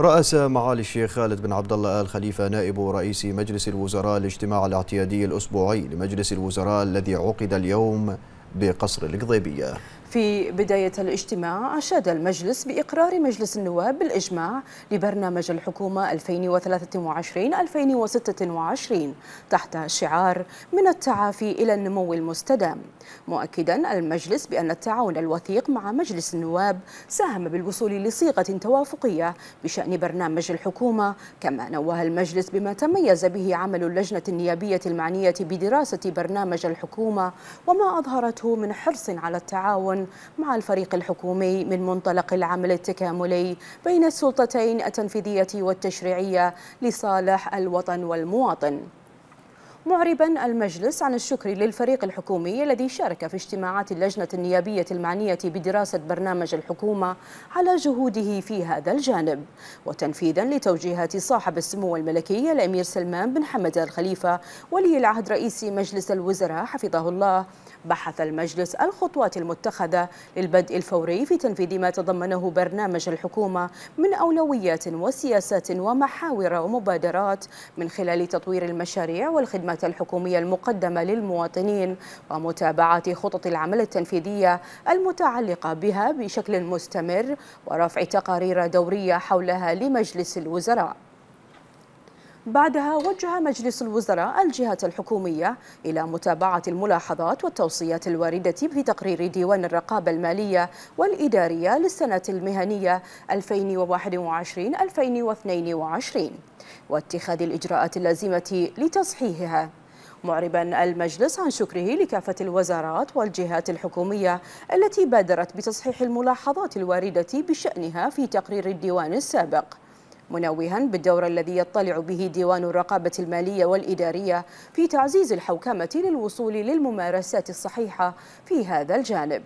رأس معالي الشيخ خالد بن عبد الله آل خليفة نائب رئيس مجلس الوزراء الاجتماع الاعتيادي الأسبوعي لمجلس الوزراء الذي عقد اليوم بقصر القضيبية في بداية الاجتماع أشاد المجلس بإقرار مجلس النواب بالإجماع لبرنامج الحكومة 2023-2026 تحت شعار من التعافي إلى النمو المستدام مؤكدا المجلس بأن التعاون الوثيق مع مجلس النواب ساهم بالوصول لصيغة توافقية بشأن برنامج الحكومة كما نوه المجلس بما تميز به عمل اللجنة النيابية المعنية بدراسة برنامج الحكومة وما أظهرته من حرص على التعاون مع الفريق الحكومي من منطلق العمل التكاملي بين السلطتين التنفيذية والتشريعية لصالح الوطن والمواطن معربا المجلس عن الشكر للفريق الحكومي الذي شارك في اجتماعات اللجنة النيابية المعنية بدراسة برنامج الحكومة على جهوده في هذا الجانب وتنفيذا لتوجيهات صاحب السمو الملكي الأمير سلمان بن حمد الخليفة ولي العهد رئيس مجلس الوزراء حفظه الله بحث المجلس الخطوات المتخذة للبدء الفوري في تنفيذ ما تضمنه برنامج الحكومة من أولويات وسياسات ومحاور ومبادرات من خلال تطوير المشاريع والخدمات الحكومية المقدمة للمواطنين ومتابعة خطط العمل التنفيذية المتعلقة بها بشكل مستمر ورفع تقارير دورية حولها لمجلس الوزراء بعدها وجه مجلس الوزراء الجهات الحكومية إلى متابعة الملاحظات والتوصيات الواردة في تقرير ديوان الرقابة المالية والإدارية للسنة المهنية 2021-2022 واتخاذ الإجراءات اللازمة لتصحيحها معربا المجلس عن شكره لكافة الوزارات والجهات الحكومية التي بادرت بتصحيح الملاحظات الواردة بشأنها في تقرير الديوان السابق منوها بالدور الذي يطلع به ديوان الرقابة المالية والإدارية في تعزيز الحوكمة للوصول للممارسات الصحيحة في هذا الجانب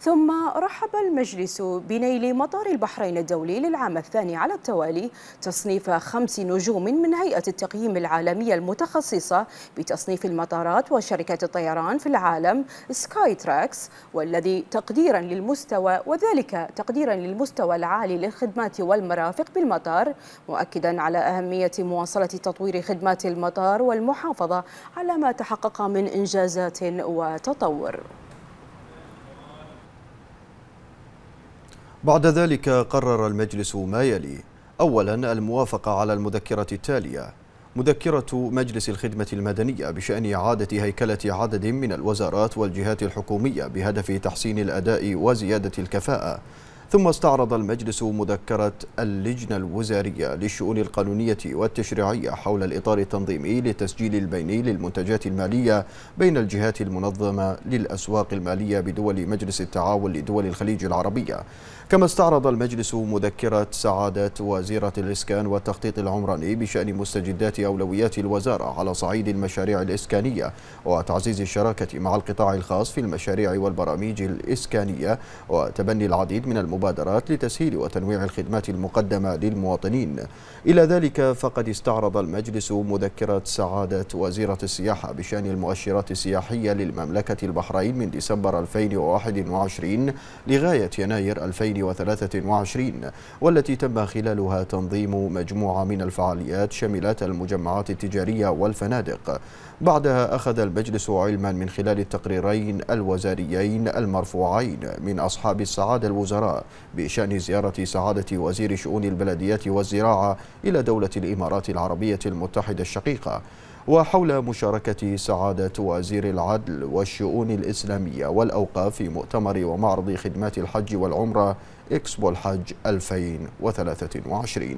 ثم رحب المجلس بنيل مطار البحرين الدولي للعام الثاني على التوالي تصنيف خمس نجوم من هيئة التقييم العالمية المتخصصة بتصنيف المطارات وشركات الطيران في العالم سكاي تراكس والذي تقديرا للمستوى وذلك تقديرا للمستوى العالي للخدمات والمرافق بالمطار مؤكدا على أهمية مواصلة تطوير خدمات المطار والمحافظة على ما تحقق من إنجازات وتطور بعد ذلك قرر المجلس ما يلي أولا الموافقة على المذكرة التالية مذكرة مجلس الخدمة المدنية بشأن إعادة هيكلة عدد من الوزارات والجهات الحكومية بهدف تحسين الأداء وزيادة الكفاءة ثم استعرض المجلس مذكرة اللجنة الوزارية للشؤون القانونية والتشريعية حول الإطار التنظيمي للتسجيل البيني للمنتجات المالية بين الجهات المنظمة للأسواق المالية بدول مجلس التعاون لدول الخليج العربية كما استعرض المجلس مذكرة سعادة وزيرة الإسكان والتخطيط العمراني بشأن مستجدات أولويات الوزارة على صعيد المشاريع الإسكانية وتعزيز الشراكة مع القطاع الخاص في المشاريع والبرامج الإسكانية وتبني العديد من المبادرات مبادرات لتسهيل وتنويع الخدمات المقدمة للمواطنين إلى ذلك فقد استعرض المجلس مذكرة سعادة وزيرة السياحة بشأن المؤشرات السياحية للمملكة البحرين من ديسمبر 2021 لغاية يناير 2023 والتي تم خلالها تنظيم مجموعة من الفعاليات شملت المجمعات التجارية والفنادق بعدها أخذ المجلس علما من خلال التقريرين الوزاريين المرفوعين من أصحاب السعادة الوزراء بشأن زيارة سعادة وزير شؤون البلديات والزراعة إلى دولة الإمارات العربية المتحدة الشقيقة وحول مشاركة سعادة وزير العدل والشؤون الإسلامية والأوقاف في مؤتمر ومعرض خدمات الحج والعمرة إكسبو الحج 2023